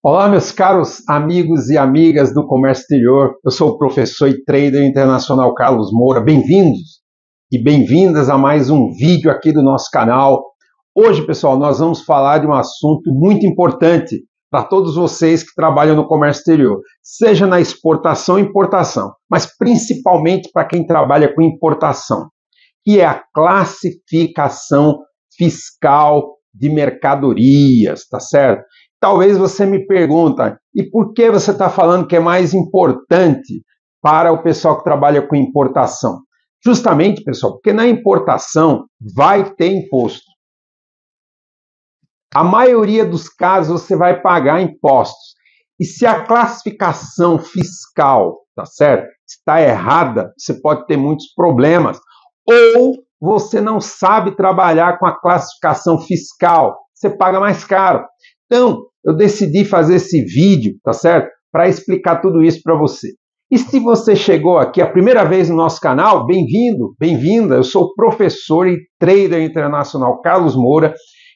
Olá, meus caros amigos e amigas do comércio exterior. Eu sou o professor e trader internacional Carlos Moura. Bem-vindos e bem-vindas a mais um vídeo aqui do nosso canal. Hoje, pessoal, nós vamos falar de um assunto muito importante para todos vocês que trabalham no comércio exterior, seja na exportação ou importação, mas principalmente para quem trabalha com importação, que é a classificação fiscal de mercadorias, tá certo? Talvez você me pergunta, e por que você está falando que é mais importante para o pessoal que trabalha com importação? Justamente, pessoal, porque na importação vai ter imposto. A maioria dos casos você vai pagar impostos. E se a classificação fiscal, tá certo? Está errada, você pode ter muitos problemas. Ou você não sabe trabalhar com a classificação fiscal, você paga mais caro. Então, eu decidi fazer esse vídeo, tá certo? Para explicar tudo isso para você. E se você chegou aqui a primeira vez no nosso canal, bem-vindo, bem-vinda. Eu sou o professor e trader internacional Carlos Moura,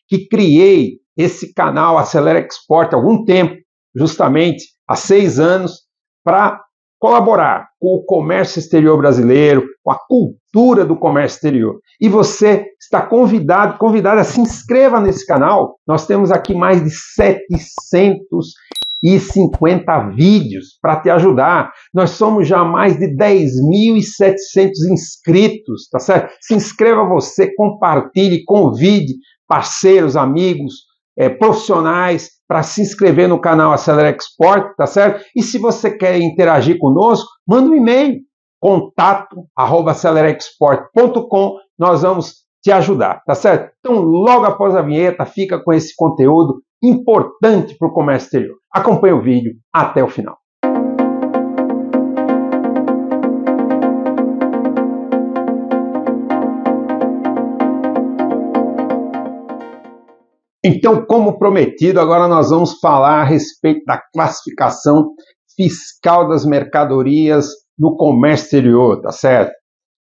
que criei esse canal Acelera Export há algum tempo, justamente há seis anos, para colaborar com o comércio exterior brasileiro, com a cultura do comércio exterior. E você está convidado, convidada, se inscreva nesse canal. Nós temos aqui mais de 750 vídeos para te ajudar. Nós somos já mais de 10.700 inscritos, tá certo? Se inscreva você, compartilhe, convide parceiros, amigos, é, profissionais para se inscrever no canal Acelera Export, tá certo? E se você quer interagir conosco, manda um e-mail, contato arroba nós vamos te ajudar, tá certo? Então, logo após a vinheta, fica com esse conteúdo importante para o comércio exterior. Acompanhe o vídeo até o final. Então, como prometido, agora nós vamos falar a respeito da classificação fiscal das mercadorias no comércio exterior, tá certo?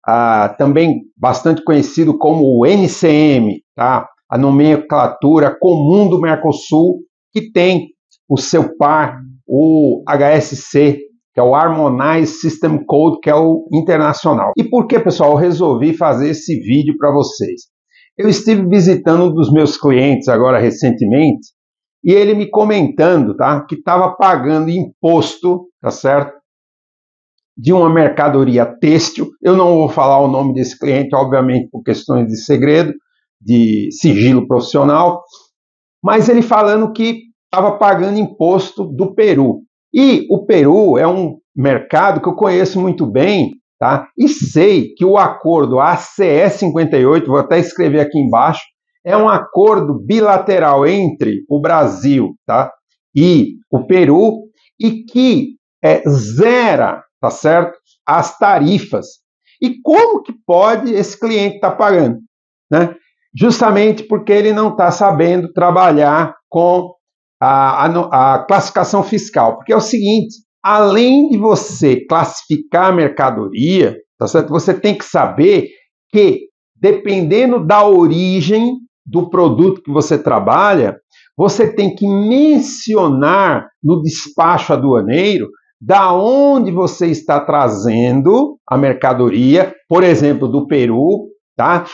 Ah, também bastante conhecido como o NCM, tá? A nomenclatura comum do Mercosul, que tem o seu par, o HSC, que é o Harmonized System Code, que é o internacional. E por que, pessoal, eu resolvi fazer esse vídeo para vocês? Eu estive visitando um dos meus clientes agora recentemente e ele me comentando, tá, que estava pagando imposto, tá certo, de uma mercadoria têxtil. Eu não vou falar o nome desse cliente, obviamente, por questões de segredo, de sigilo profissional, mas ele falando que estava pagando imposto do Peru. E o Peru é um mercado que eu conheço muito bem, Tá? E sei que o acordo ACE 58, vou até escrever aqui embaixo, é um acordo bilateral entre o Brasil tá? e o Peru e que é, zera, tá certo, as tarifas. E como que pode esse cliente estar tá pagando? Né? Justamente porque ele não está sabendo trabalhar com a, a, a classificação fiscal. Porque é o seguinte, além de você classificar a mercadoria, tá certo? Você tem que saber que dependendo da origem do produto que você trabalha, você tem que mencionar no despacho aduaneiro da onde você está trazendo a mercadoria, por exemplo, do Peru, tá?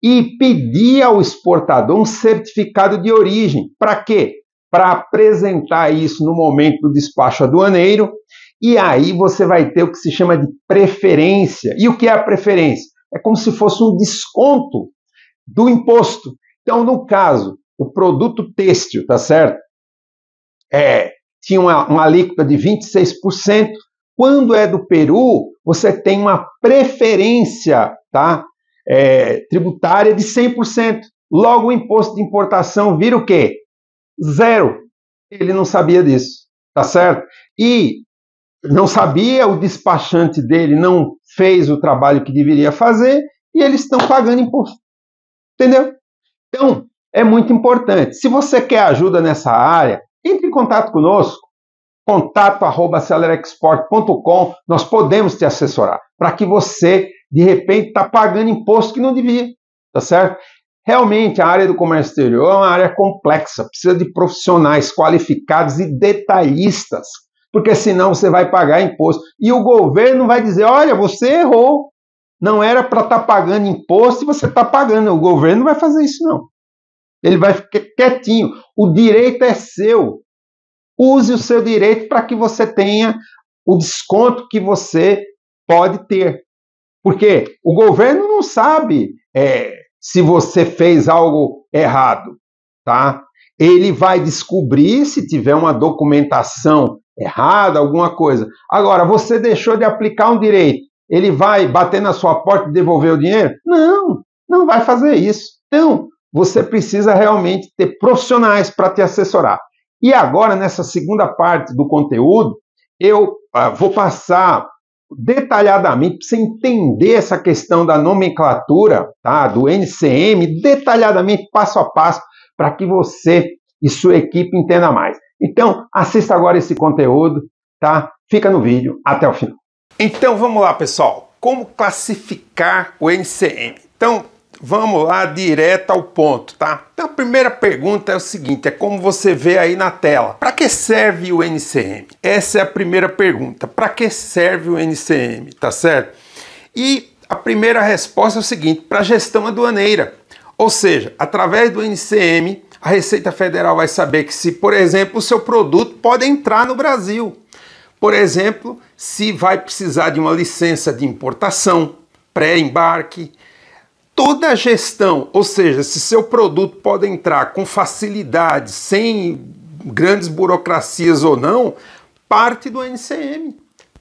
E pedir ao exportador um certificado de origem. Para quê? para apresentar isso no momento do despacho aduaneiro, e aí você vai ter o que se chama de preferência. E o que é a preferência? É como se fosse um desconto do imposto. Então, no caso, o produto têxtil, tá certo? É, tinha uma, uma alíquota de 26%. Quando é do Peru, você tem uma preferência tá? É, tributária de 100%. Logo, o imposto de importação vira o quê? Zero. Ele não sabia disso, tá certo? E não sabia, o despachante dele não fez o trabalho que deveria fazer e eles estão pagando imposto. Entendeu? Então, é muito importante. Se você quer ajuda nessa área, entre em contato conosco contato@celerexport.com, nós podemos te assessorar para que você de repente está pagando imposto que não devia, tá certo? Realmente, a área do comércio exterior é uma área complexa, precisa de profissionais qualificados e detalhistas, porque senão você vai pagar imposto. E o governo vai dizer: olha, você errou. Não era para estar tá pagando imposto e você está pagando. O governo não vai fazer isso, não. Ele vai ficar quietinho. O direito é seu. Use o seu direito para que você tenha o desconto que você pode ter. Porque o governo não sabe. É, se você fez algo errado, tá? Ele vai descobrir se tiver uma documentação errada, alguma coisa. Agora, você deixou de aplicar um direito, ele vai bater na sua porta e devolver o dinheiro? Não, não vai fazer isso. Então, você precisa realmente ter profissionais para te assessorar. E agora, nessa segunda parte do conteúdo, eu ah, vou passar detalhadamente, para você entender essa questão da nomenclatura, tá? do NCM, detalhadamente, passo a passo, para que você e sua equipe entenda mais. Então, assista agora esse conteúdo, tá? Fica no vídeo até o final. Então, vamos lá, pessoal. Como classificar o NCM? Então, Vamos lá direto ao ponto, tá? Então a primeira pergunta é o seguinte, é como você vê aí na tela. Para que serve o NCM? Essa é a primeira pergunta. Para que serve o NCM, tá certo? E a primeira resposta é o seguinte, para gestão aduaneira. Ou seja, através do NCM, a Receita Federal vai saber que se, por exemplo, o seu produto pode entrar no Brasil. Por exemplo, se vai precisar de uma licença de importação, pré-embarque, toda a gestão, ou seja, se seu produto pode entrar com facilidade, sem grandes burocracias ou não, parte do NCM.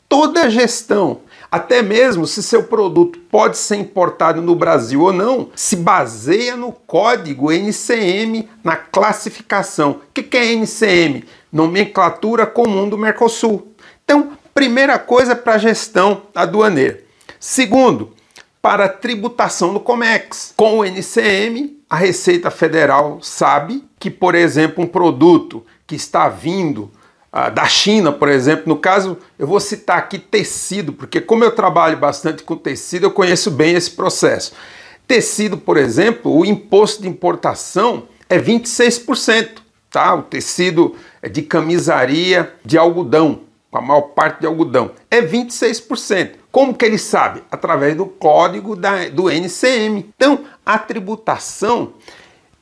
Toda a gestão, até mesmo se seu produto pode ser importado no Brasil ou não, se baseia no código NCM na classificação. O que é NCM? Nomenclatura comum do Mercosul. Então, primeira coisa para a gestão aduaneira. Segundo, para a tributação do Comex. Com o NCM, a Receita Federal sabe que, por exemplo, um produto que está vindo ah, da China, por exemplo, no caso, eu vou citar aqui tecido, porque como eu trabalho bastante com tecido, eu conheço bem esse processo. Tecido, por exemplo, o imposto de importação é 26%, tá? O tecido é de camisaria de algodão, a maior parte de algodão, é 26%. Como que ele sabe? Através do código da, do NCM. Então, a tributação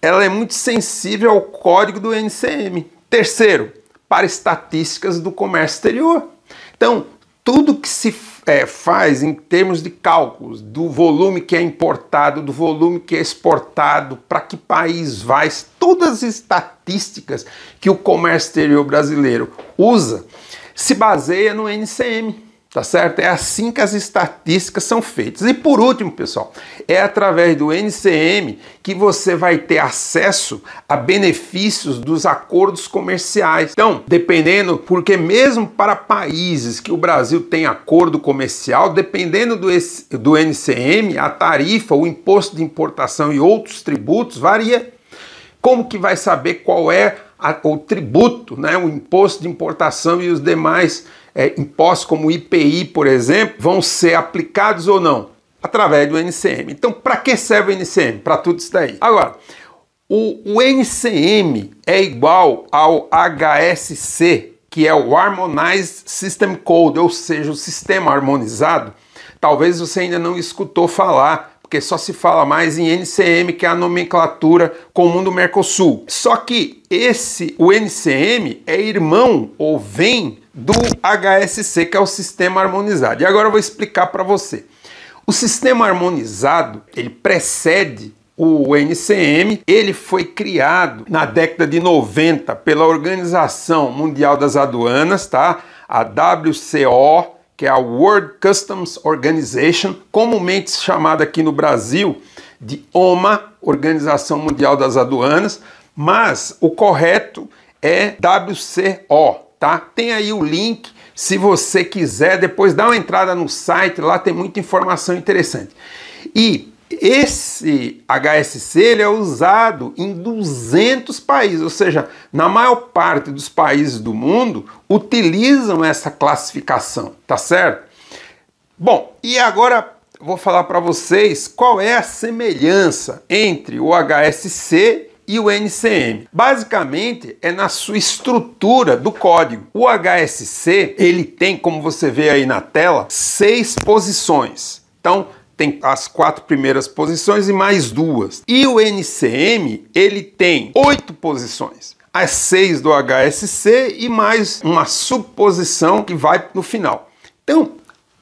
ela é muito sensível ao código do NCM. Terceiro, para estatísticas do comércio exterior. Então, tudo que se é, faz em termos de cálculos do volume que é importado, do volume que é exportado, para que país vai, todas as estatísticas que o comércio exterior brasileiro usa, se baseia no NCM. Tá certo? É assim que as estatísticas são feitas. E por último, pessoal, é através do NCM que você vai ter acesso a benefícios dos acordos comerciais. Então, dependendo, porque mesmo para países que o Brasil tem acordo comercial, dependendo do, do NCM, a tarifa, o imposto de importação e outros tributos varia. Como que vai saber qual é a, o tributo, né, o imposto de importação e os demais é, impostos como IPI, por exemplo, vão ser aplicados ou não? Através do NCM. Então, para que serve o NCM? Para tudo isso daí. Agora, o, o NCM é igual ao HSC, que é o Harmonized System Code, ou seja, o sistema harmonizado. Talvez você ainda não escutou falar, porque só se fala mais em NCM, que é a nomenclatura comum do Mercosul. Só que esse, o NCM, é irmão ou vem do HSC, que é o sistema harmonizado. E agora eu vou explicar para você. O sistema harmonizado, ele precede o NCM, ele foi criado na década de 90 pela Organização Mundial das Aduanas, tá? A WCO, que é a World Customs Organization, comumente chamada aqui no Brasil de OMA, Organização Mundial das Aduanas, mas o correto é WCO, tá? Tem aí o link, se você quiser, depois dá uma entrada no site, lá tem muita informação interessante. E esse HSC ele é usado em 200 países, ou seja, na maior parte dos países do mundo utilizam essa classificação, tá certo? Bom, e agora vou falar para vocês qual é a semelhança entre o HSC e o NCM. Basicamente é na sua estrutura do código. O HSC ele tem, como você vê aí na tela, seis posições. Então tem as quatro primeiras posições e mais duas. E o NCM ele tem oito posições as seis do HSC e mais uma subposição que vai no final. Então,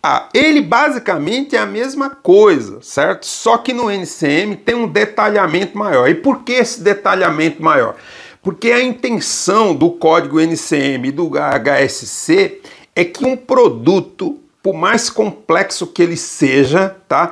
ah, ele basicamente é a mesma coisa, certo? Só que no NCM tem um detalhamento maior. E por que esse detalhamento maior? Porque a intenção do código NCM e do HSC é que um produto, por mais complexo que ele seja, tá?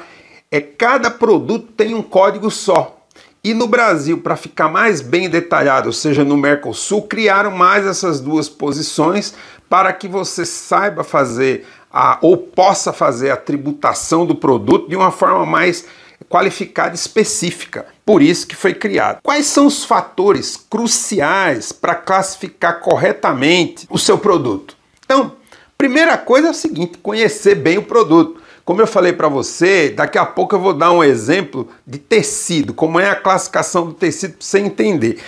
É cada produto tem um código só. E no Brasil, para ficar mais bem detalhado, ou seja, no Mercosul, criaram mais essas duas posições para que você saiba fazer a, ou possa fazer a tributação do produto de uma forma mais qualificada específica. Por isso que foi criado. Quais são os fatores cruciais para classificar corretamente o seu produto? Então, primeira coisa é o seguinte, conhecer bem o produto. Como eu falei para você, daqui a pouco eu vou dar um exemplo de tecido, como é a classificação do tecido para você entender.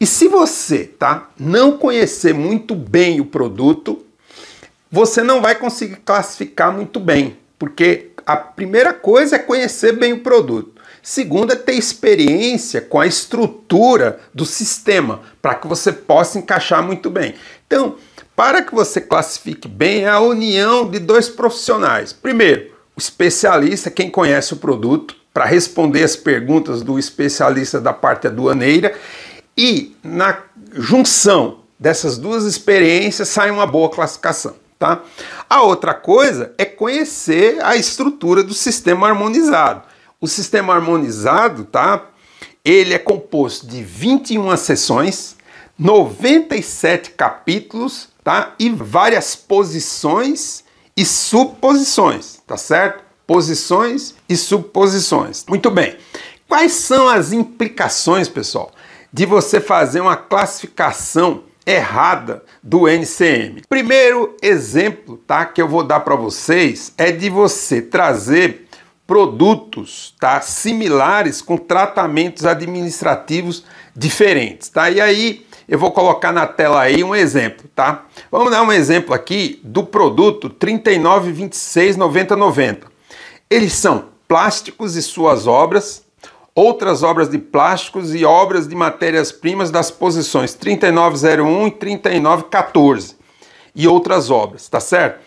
E se você, tá, não conhecer muito bem o produto, você não vai conseguir classificar muito bem, porque a primeira coisa é conhecer bem o produto. Segunda é ter experiência com a estrutura do sistema, para que você possa encaixar muito bem. Então, para que você classifique bem, é a união de dois profissionais. Primeiro, o especialista, quem conhece o produto, para responder as perguntas do especialista da parte aduaneira. E na junção dessas duas experiências sai uma boa classificação. Tá? A outra coisa é conhecer a estrutura do sistema harmonizado. O sistema harmonizado, tá? Ele é composto de 21 sessões, 97 capítulos, tá? E várias posições e suposições tá certo? Posições e suposições Muito bem. Quais são as implicações, pessoal, de você fazer uma classificação errada do NCM. Primeiro exemplo, tá, que eu vou dar para vocês é de você trazer produtos, tá, similares com tratamentos administrativos diferentes, tá? E aí eu vou colocar na tela aí um exemplo, tá? Vamos dar um exemplo aqui do produto 39269090. Eles são plásticos e suas obras outras obras de plásticos e obras de matérias-primas das posições 3901 e 3914 e outras obras, tá certo?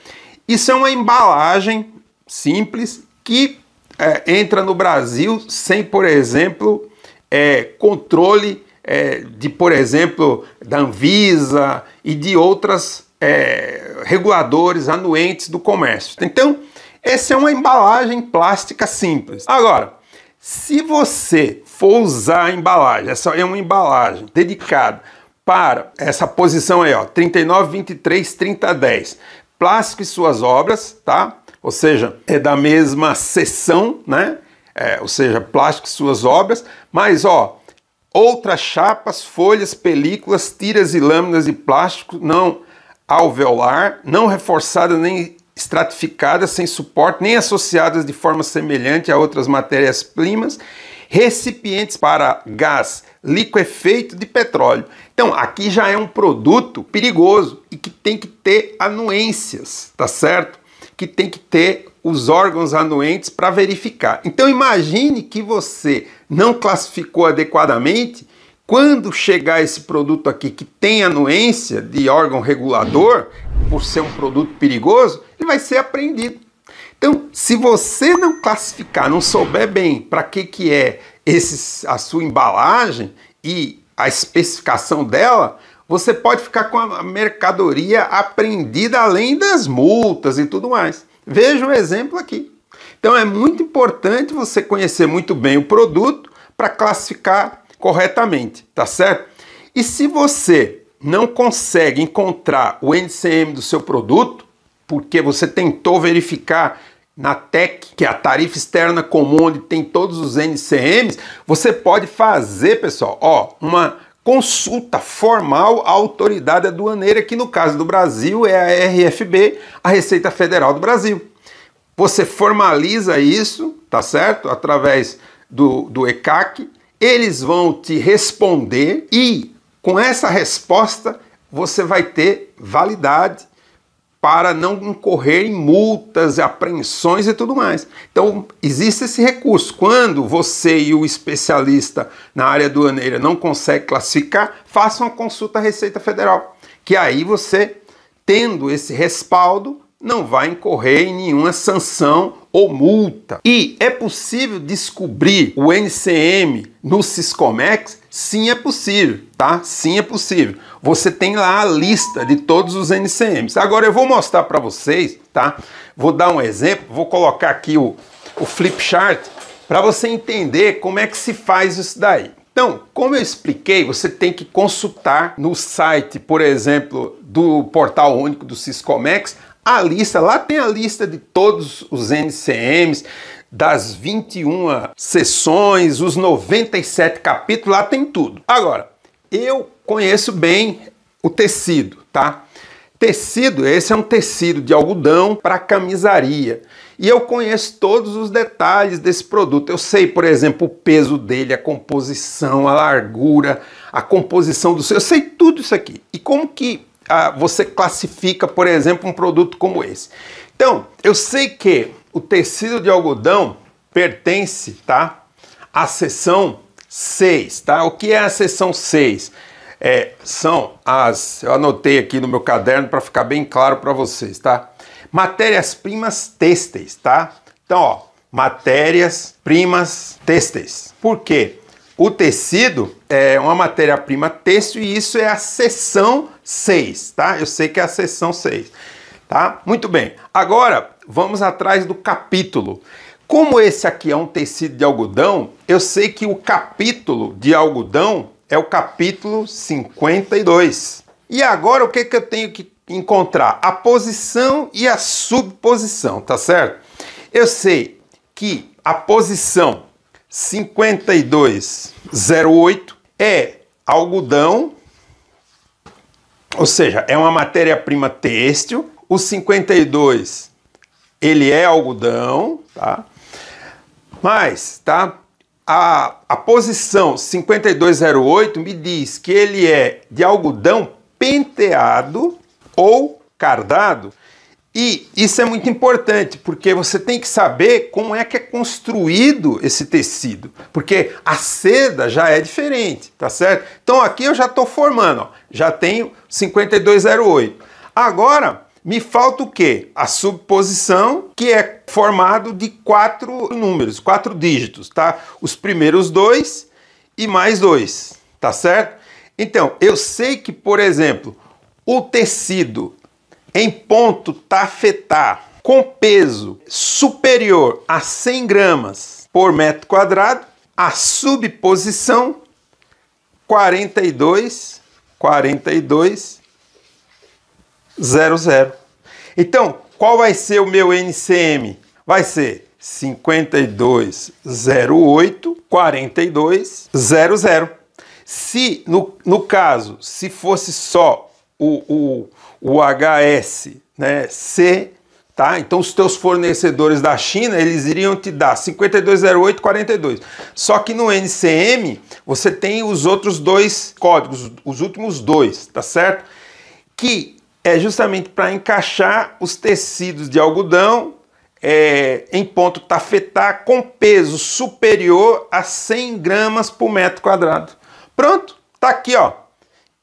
Isso é uma embalagem simples que é, entra no Brasil sem, por exemplo, é, controle é, de, por exemplo, da Anvisa e de outras é, reguladores anuentes do comércio. Então, essa é uma embalagem plástica simples. Agora, se você for usar a embalagem, essa é, é uma embalagem dedicada para essa posição aí, ó, 39, 23, 30, 10. Plástico e suas obras, tá? Ou seja, é da mesma seção, né? É, ou seja, plástico e suas obras, mas ó, outras chapas, folhas, películas, tiras e lâminas de plástico não alveolar, não reforçada nem estratificadas sem suporte, nem associadas de forma semelhante a outras matérias-primas, recipientes para gás liquefeito de petróleo. Então, aqui já é um produto perigoso e que tem que ter anuências, tá certo? Que tem que ter os órgãos anuentes para verificar. Então, imagine que você não classificou adequadamente. Quando chegar esse produto aqui que tem anuência de órgão regulador, por ser um produto perigoso, ele vai ser apreendido. Então, se você não classificar, não souber bem para que, que é esse, a sua embalagem e a especificação dela, você pode ficar com a mercadoria apreendida além das multas e tudo mais. Veja o exemplo aqui. Então é muito importante você conhecer muito bem o produto para classificar corretamente, tá certo? E se você não consegue encontrar o NCM do seu produto, porque você tentou verificar na TEC, que é a tarifa externa comum, onde tem todos os NCMs, você pode fazer, pessoal, ó, uma consulta formal à autoridade aduaneira, que no caso do Brasil é a RFB, a Receita Federal do Brasil. Você formaliza isso, tá certo? Através do, do ECAC, eles vão te responder e com essa resposta você vai ter validade para não incorrer em multas, apreensões e tudo mais. Então, existe esse recurso. Quando você e o especialista na área aduaneira não conseguem classificar, faça uma consulta à Receita Federal, que aí você, tendo esse respaldo, não vai incorrer em nenhuma sanção ou multa. E é possível descobrir o NCM no Siscomex? Sim, é possível, tá? Sim, é possível. Você tem lá a lista de todos os NCMs. Agora eu vou mostrar para vocês, tá? Vou dar um exemplo, vou colocar aqui o, o flip chart para você entender como é que se faz isso daí. Então, como eu expliquei, você tem que consultar no site, por exemplo, do portal único do Ciscomex, a lista, lá tem a lista de todos os NCMs, das 21 sessões, os 97 capítulos, lá tem tudo. Agora, eu conheço bem o tecido, tá? Tecido, esse é um tecido de algodão para camisaria. E eu conheço todos os detalhes desse produto. Eu sei, por exemplo, o peso dele, a composição, a largura, a composição do seu. Eu sei tudo isso aqui. E como que ah, você classifica, por exemplo, um produto como esse? Então, eu sei que o tecido de algodão pertence, tá? À seção 6, tá? O que é a seção 6? é, são as. Eu anotei aqui no meu caderno para ficar bem claro para vocês, tá? Matérias-primas têxteis, tá? Então, ó, matérias-primas têxteis. Por quê? O tecido é uma matéria-prima têxtil e isso é a seção 6, tá? Eu sei que é a seção 6, tá? Muito bem. Agora, vamos atrás do capítulo. Como esse aqui é um tecido de algodão, eu sei que o capítulo de algodão é o capítulo 52. E agora o que, que eu tenho que encontrar? A posição e a subposição, tá certo? Eu sei que a posição 5208 é algodão, ou seja, é uma matéria-prima têxtil. O 52 ele é algodão, tá? Mas, tá? a, a posição 5208 me diz que ele é de algodão penteado ou cardado. E isso é muito importante, porque você tem que saber como é que é construído esse tecido, porque a seda já é diferente, tá certo? Então aqui eu já estou formando, ó, já tenho 5208. Agora, me falta o quê? A subposição, que é formado de quatro números, quatro dígitos, tá? Os primeiros dois e mais dois, tá certo? Então, eu sei que, por exemplo, o tecido em ponto tafetá com peso superior a 100 gramas por metro quadrado, a subposição 42, 42 00. Então, qual vai ser o meu NCM? Vai ser 5208 4200. Se, no, no caso, se fosse só o, o, o HS, né, C, tá? Então os teus fornecedores da China, eles iriam te dar 5208 42. Só que no NCM, você tem os outros dois códigos, os últimos dois, tá certo? Que é justamente para encaixar os tecidos de algodão é, em ponto tafetá com peso superior a 100 gramas por metro quadrado. Pronto, tá aqui ó.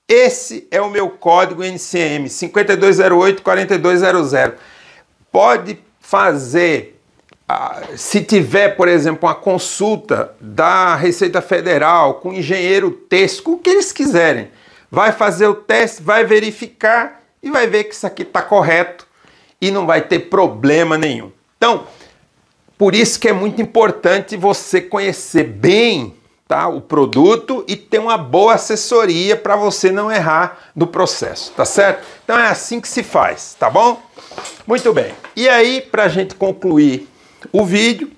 Esse é o meu código NCM 5208-4200. Pode fazer, ah, se tiver, por exemplo, uma consulta da Receita Federal com o engenheiro texto, o que eles quiserem. Vai fazer o teste, vai verificar e vai ver que isso aqui está correto e não vai ter problema nenhum. Então, por isso que é muito importante você conhecer bem tá, o produto e ter uma boa assessoria para você não errar no processo, tá certo? Então é assim que se faz, tá bom? Muito bem. E aí, para a gente concluir o vídeo,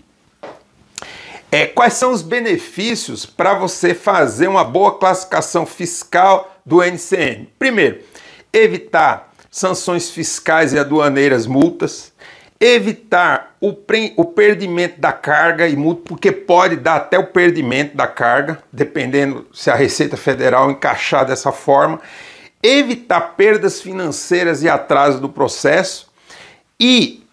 é, quais são os benefícios para você fazer uma boa classificação fiscal do NCM? Primeiro, evitar sanções fiscais e aduaneiras, multas, evitar o, o perdimento da carga e multa, porque pode dar até o perdimento da carga, dependendo se a Receita Federal encaixar dessa forma, evitar perdas financeiras e atraso do processo e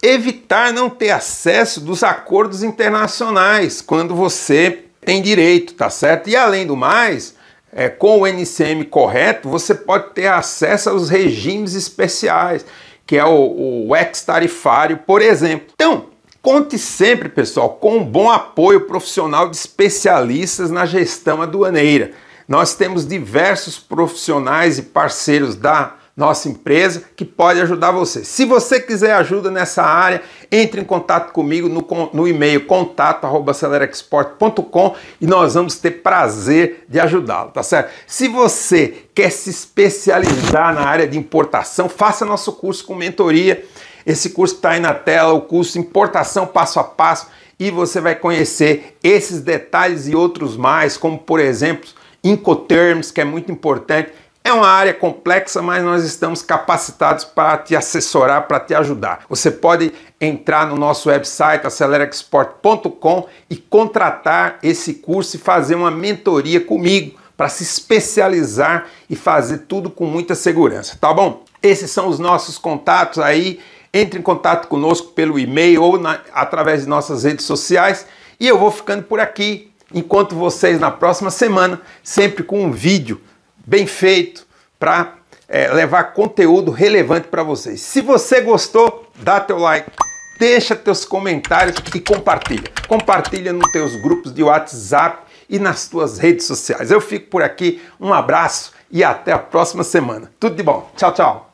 evitar não ter acesso dos acordos internacionais quando você tem direito, tá certo? E além do mais, é, com o NCM correto, você pode ter acesso aos regimes especiais, que é o, o ex-tarifário, por exemplo. Então, conte sempre, pessoal, com um bom apoio profissional de especialistas na gestão aduaneira. Nós temos diversos profissionais e parceiros da nossa empresa que pode ajudar você. Se você quiser ajuda nessa área, entre em contato comigo no, no e-mail contato@celerexport.com e nós vamos ter prazer de ajudá-lo, tá certo? Se você quer se especializar na área de importação, faça nosso curso com mentoria. Esse curso está aí na tela, o curso Importação Passo a Passo, e você vai conhecer esses detalhes e outros mais, como por exemplo, Incoterms, que é muito importante é uma área complexa, mas nós estamos capacitados para te assessorar, para te ajudar. Você pode entrar no nosso website acelerexport.com e contratar esse curso e fazer uma mentoria comigo para se especializar e fazer tudo com muita segurança, tá bom? Esses são os nossos contatos aí. Entre em contato conosco pelo e-mail ou na, através de nossas redes sociais. E eu vou ficando por aqui. Enquanto vocês na próxima semana, sempre com um vídeo bem feito para é, levar conteúdo relevante para vocês. Se você gostou, dá teu like, deixa teus comentários e compartilha. Compartilha nos teus grupos de WhatsApp e nas tuas redes sociais. Eu fico por aqui, um abraço e até a próxima semana. Tudo de bom. Tchau, tchau.